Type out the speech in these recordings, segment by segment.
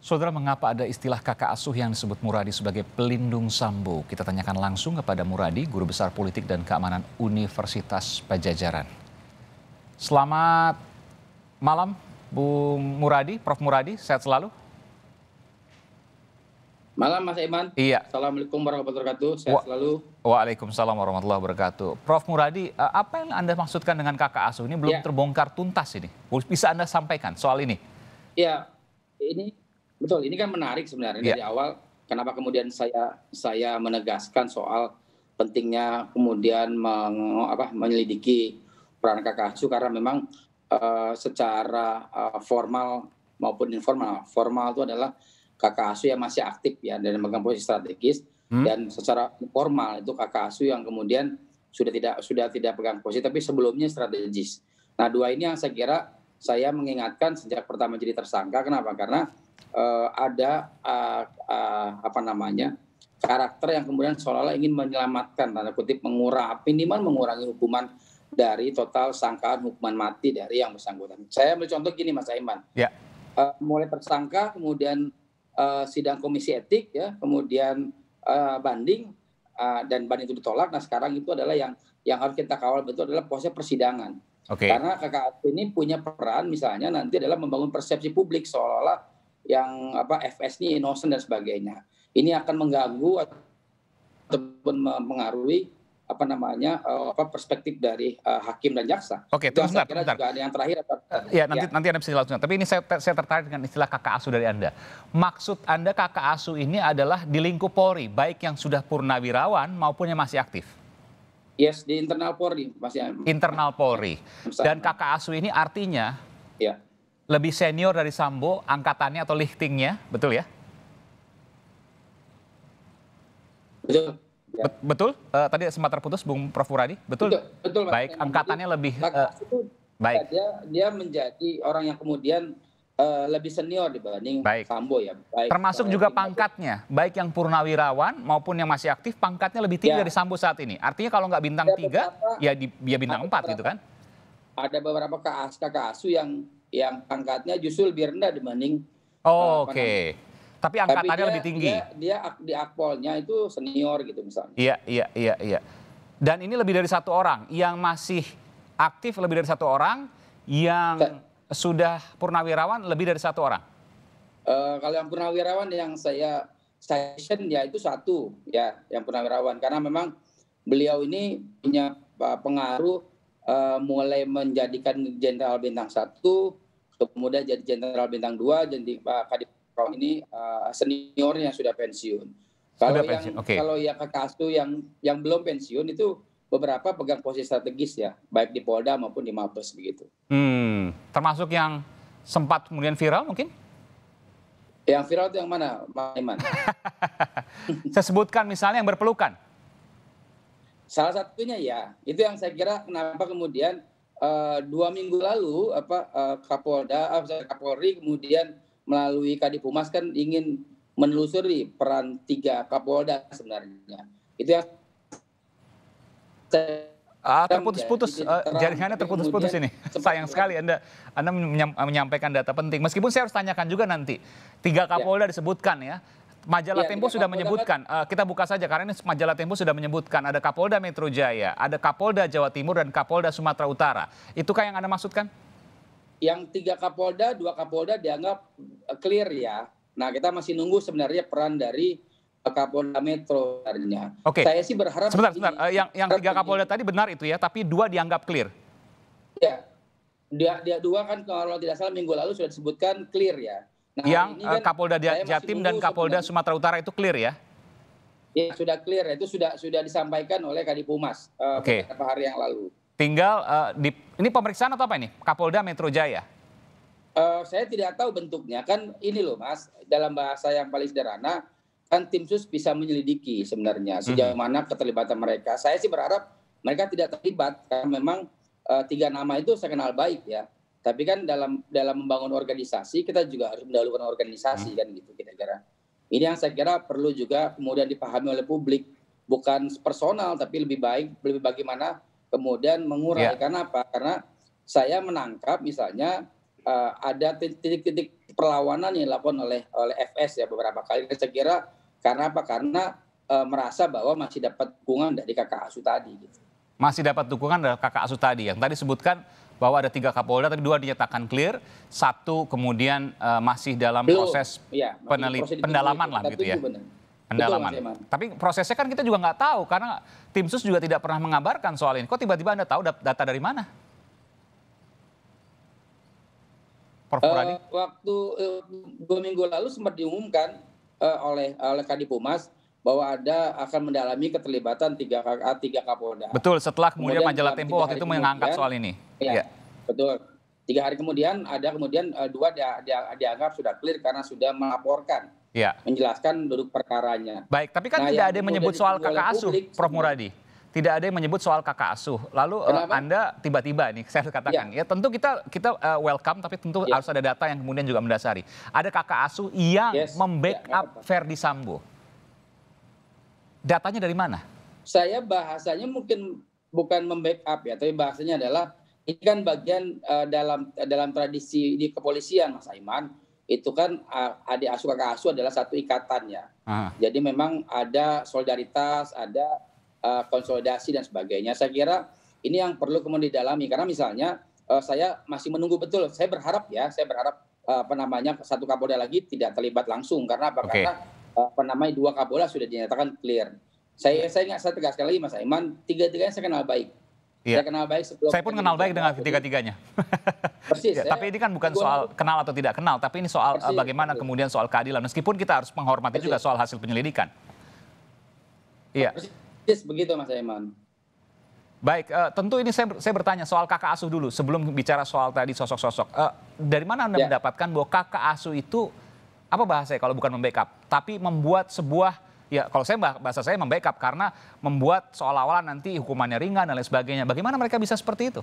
Saudara, mengapa ada istilah kakak asuh yang disebut Muradi sebagai pelindung Sambo? Kita tanyakan langsung kepada Muradi, Guru Besar Politik dan Keamanan Universitas Pajajaran. Selamat malam, Bu Muradi, Prof. Muradi, sehat selalu. Malam Mas Iman. Iya. Assalamualaikum warahmatullahi wabarakatuh. Sehat Wa selalu. Waalaikumsalam warahmatullahi wabarakatuh. Prof. Muradi, eh, apa yang Anda maksudkan dengan kakak asuh ini belum ya. terbongkar tuntas ini? Bisa Anda sampaikan soal ini? Iya. ini Betul, ini kan menarik sebenarnya yeah. dari awal kenapa kemudian saya saya menegaskan soal pentingnya kemudian meng, apa, menyelidiki peran kakak asuh karena memang uh, secara uh, formal maupun informal formal itu adalah kakak asuh yang masih aktif ya dan memegang posisi strategis hmm. dan secara formal itu kakak asuh yang kemudian sudah tidak sudah tidak pegang posisi tapi sebelumnya strategis. Nah dua ini yang saya kira saya mengingatkan sejak pertama jadi tersangka kenapa karena uh, ada uh, uh, apa namanya karakter yang kemudian seolah-olah ingin menyelamatkan tanda kutip mengurangi minimal mengurangi hukuman dari total sangkaan hukuman mati dari yang bersangkutan. Saya ambil contoh gini Mas Aiman. Ya. Uh, mulai tersangka kemudian uh, sidang komisi etik ya, kemudian uh, banding uh, dan banding itu ditolak. Nah, sekarang itu adalah yang yang harus kita kawal betul adalah proses persidangan. Okay. Karena KKP ini punya peran misalnya nanti adalah membangun persepsi publik seolah-olah yang apa FS ini innocent dan sebagainya. Ini akan mengganggu ataupun mempengaruhi apa namanya eh, apa perspektif dari uh, hakim dan jaksa. Oke, terus bentar, bentar. Juga ada yang terakhir atau, eh, ya, nanti ya. nanti Anda bisa jelaskan. Tapi ini saya saya tertarik dengan istilah kakak asuh dari Anda. Maksud Anda kakak asuh ini adalah di lingkup Polri, baik yang sudah purnawirawan maupun yang masih aktif. Yes, di internal Polri masih. Internal Polri. Dan kakak asuh ini artinya ya lebih senior dari Sambo angkatannya atau liftingnya, betul ya? Betul. Ya. Betul? Uh, tadi sempat terputus Bung Prof Muradi, betul? Betul, betul Mas. Baik, angkatannya Jadi, lebih uh, baik. Dia dia menjadi orang yang kemudian eh, lebih senior dibanding baik. Sambo ya. Baik. Termasuk juga pangkatnya, baik yang purnawirawan maupun yang masih aktif pangkatnya lebih tinggi ya. dari Sambo saat ini. Artinya kalau nggak bintang tiga, ya dia ya bintang empat gitu kan? Ada beberapa keas kakak yang yang pangkatnya justru lebih rendah dibanding Oh, uh, oke. Okay. Tapi angkatannya Tapi dia, lebih tinggi. Dia, dia di akpolnya itu senior gitu misalnya. Iya, iya, iya, iya. Dan ini lebih dari satu orang yang masih aktif lebih dari satu orang, yang Ke, sudah purnawirawan lebih dari satu orang. Uh, kalau yang purnawirawan yang saya station ya itu satu ya yang purnawirawan karena memang beliau ini punya eh, pengaruh uh, mulai menjadikan jenderal bintang satu, kemudian jadi jenderal bintang dua, jadi Pak eh, kadipro ini uh, seniornya sudah pensiun. Kalau yang Okay. kalau yang Kakasu yang yang belum pensiun itu beberapa pegang posisi strategis ya, baik di Polda maupun di Mabes begitu. Hmm, termasuk yang sempat kemudian viral mungkin? Yang viral itu yang mana, Pak Iman? Saya sebutkan misalnya yang berpelukan salah satunya ya itu yang saya kira kenapa kemudian uh, dua minggu lalu apa uh, Kapolda uh, Kapolri kemudian melalui Kadif Humas kan ingin menelusuri peran tiga Kapolda sebenarnya itu yang Ah, terputus-putus jaringannya terputus-putus ini. Sayang sekali Anda Anda menyampaikan data penting. Meskipun saya harus tanyakan juga nanti. Tiga ya. Kapolda ya. disebutkan ya. Majalah ya, Tempo iya, sudah Kapolda menyebutkan, uh, kita buka saja karena ini majalah Tempo sudah menyebutkan ada Kapolda Metro Jaya, ada Kapolda Jawa Timur dan Kapolda Sumatera Utara. Itukah yang Anda maksudkan? Yang tiga Kapolda, dua Kapolda dianggap eh, clear ya. Nah kita masih nunggu sebenarnya peran dari eh, Kapolda Metro sebenarnya. Oke. Saya sih berharap. Sebentar, sebentar. yang yang tiga Kapolda tadi benar itu ya, tapi dua dianggap clear. Ya, dia, dia dua kan kalau tidak salah minggu lalu sudah disebutkan clear ya. Nah, yang eh, kan Kapolda Jatim dan Kapolda Sumatera Utara itu clear ya? Ya sudah clear, itu sudah sudah disampaikan oleh Kadipumas eh, okay. beberapa hari yang lalu. Tinggal uh, di ini pemeriksaan atau apa ini? Kapolda Metro Jaya. Uh, saya tidak tahu bentuknya kan ini loh Mas, dalam bahasa yang paling sederhana kan tim sus bisa menyelidiki sebenarnya hmm. sejauh -hmm. mana keterlibatan mereka. Saya sih berharap mereka tidak terlibat karena memang uh, tiga nama itu saya kenal baik ya. Tapi kan dalam dalam membangun organisasi kita juga harus mendahulukan organisasi hmm. kan gitu kita kira. Ini yang saya kira perlu juga kemudian dipahami oleh publik bukan personal tapi lebih baik lebih bagaimana kemudian mengurai yeah. karena apa? Karena saya menangkap misalnya uh, ada titik-titik perlawanan yang dilakukan oleh oleh FS ya beberapa kali. saya kira karena apa? Karena uh, merasa bahwa masih dapat dukungan dari kakak asu tadi gitu masih dapat dukungan dari kakak asuh tadi yang tadi sebutkan bahwa ada tiga kapolda tapi dua dinyatakan clear satu kemudian uh, masih dalam Belum. proses ya, peneliti pendalaman lah gitu ya benar. pendalaman Betul, tapi prosesnya kan kita juga nggak tahu karena tim sus juga tidak pernah mengabarkan soal ini kok tiba-tiba anda tahu data dari mana Prof. Uh, waktu uh, dua minggu lalu sempat diumumkan uh, oleh oleh Kadipumas bahwa ada akan mendalami keterlibatan tiga tiga kapolda. Betul. Setelah kemudian, kemudian majalah Tempo waktu itu mengangkat soal ini. Iya. Ya. Betul. Tiga hari kemudian ada kemudian eh, dua dia, dia, dianggap sudah clear karena sudah melaporkan, ya. menjelaskan duduk perkaranya. Baik, tapi kan nah, tidak ada yang menyebut soal kakak asuh, Prof Muradi tidak ada yang menyebut soal kakak asuh. Lalu uh, Anda tiba-tiba nih saya katakan ya, ya tentu kita kita uh, welcome tapi tentu ya. harus ada data yang kemudian juga mendasari. Ada kakak asuh yang yes. membackup ya, Verdi Sambo. Datanya dari mana? Saya bahasanya mungkin bukan membackup ya, tapi bahasanya adalah ini kan bagian uh, dalam dalam tradisi di kepolisian Mas Aiman itu kan eh, adik asuh kakak asuh adalah satu ikatan ya. Ah. Jadi memang ada solidaritas, ada uh, konsolidasi dan sebagainya. Saya kira ini yang perlu kemudian didalami karena misalnya uh, saya masih menunggu betul. Saya berharap ya, saya berharap uh, apa namanya satu kapolda lagi tidak terlibat langsung karena apa? Okay. Karena apa namanya dua kabola sudah dinyatakan clear. Saya saya nggak saya tegaskan lagi Mas Aiman, tiga-tiganya saya kenal baik. Iya. Saya kenal baik Saya pun kenal baik dengan tiga-tiganya. Persis. ya, tapi ini kan bukan soal kenal atau tidak kenal, tapi ini soal persis, eh, bagaimana persis. kemudian soal keadilan. Meskipun kita harus menghormati persis. juga soal hasil penyelidikan. Iya. Persis begitu Mas Aiman. Baik, uh, tentu ini saya, saya bertanya soal kakak asuh dulu sebelum bicara soal tadi sosok-sosok. Uh, dari mana Anda ya. mendapatkan bahwa kakak asuh itu apa bahasa kalau bukan membackup, tapi membuat sebuah ya kalau saya bahasa saya membackup karena membuat seolah-olah nanti hukumannya ringan dan lain sebagainya. Bagaimana mereka bisa seperti itu?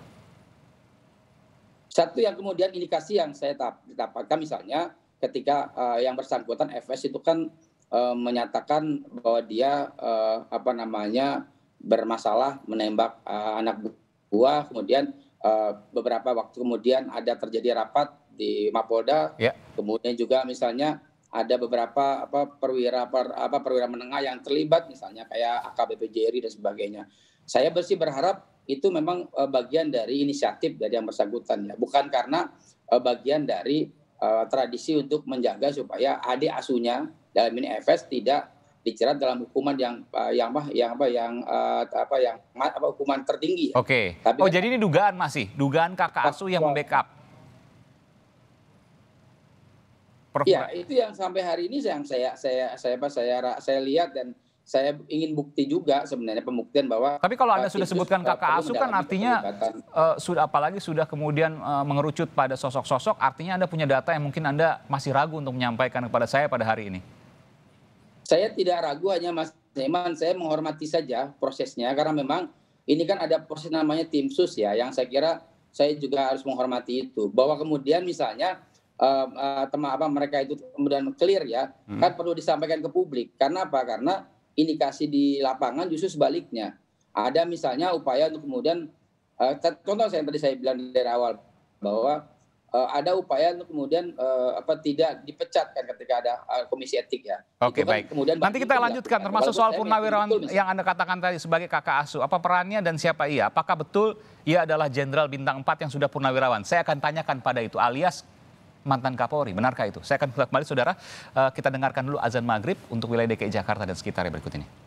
Satu yang kemudian indikasi yang saya dapatkan misalnya ketika uh, yang bersangkutan FS itu kan uh, menyatakan bahwa dia uh, apa namanya bermasalah menembak uh, anak buah kemudian uh, beberapa waktu kemudian ada terjadi rapat di Mapolda. Yeah. Kemudian juga misalnya ada beberapa apa perwira per, apa perwira menengah yang terlibat misalnya kayak AKBP Jerry dan sebagainya. Saya bersih berharap itu memang uh, bagian dari inisiatif dari yang bersangkutan ya, bukan karena uh, bagian dari uh, tradisi untuk menjaga supaya adik asuhnya dalam ini FS tidak dicerat dalam hukuman yang uh, yang apa yang apa yang uh, apa yang apa hukuman tertinggi. Ya. Oke. Okay. oh jadi ini dugaan masih dugaan kakak asuh yang membackup Prof. Ya, itu yang sampai hari ini yang saya saya saya apa saya saya lihat dan saya ingin bukti juga sebenarnya pembuktian bahwa tapi kalau anda sudah sebutkan kakak Asu kan artinya uh, sudah apalagi sudah kemudian uh, mengerucut pada sosok-sosok artinya anda punya data yang mungkin anda masih ragu untuk menyampaikan kepada saya pada hari ini saya tidak ragu hanya mas Neman saya menghormati saja prosesnya karena memang ini kan ada proses namanya tim sus ya yang saya kira saya juga harus menghormati itu bahwa kemudian misalnya uh, uh, eh, teman apa mereka itu kemudian clear ya hmm. kan perlu disampaikan ke publik karena apa karena indikasi di lapangan justru sebaliknya ada misalnya upaya untuk kemudian uh, contoh saya tadi saya bilang dari awal bahwa uh, ada upaya untuk kemudian uh, apa tidak dipecat kan ketika ada uh, komisi etik ya. Oke okay, kan baik. Kemudian nanti kita ya. lanjutkan termasuk soal purnawirawan yang anda katakan tadi sebagai kakak asuh apa perannya dan siapa ia? Apakah betul ia adalah jenderal bintang 4 yang sudah purnawirawan? Saya akan tanyakan pada itu alias mantan Kapolri. Benarkah itu? Saya akan kembali saudara, eh, kita dengarkan dulu azan maghrib untuk wilayah DKI Jakarta dan sekitarnya berikut ini.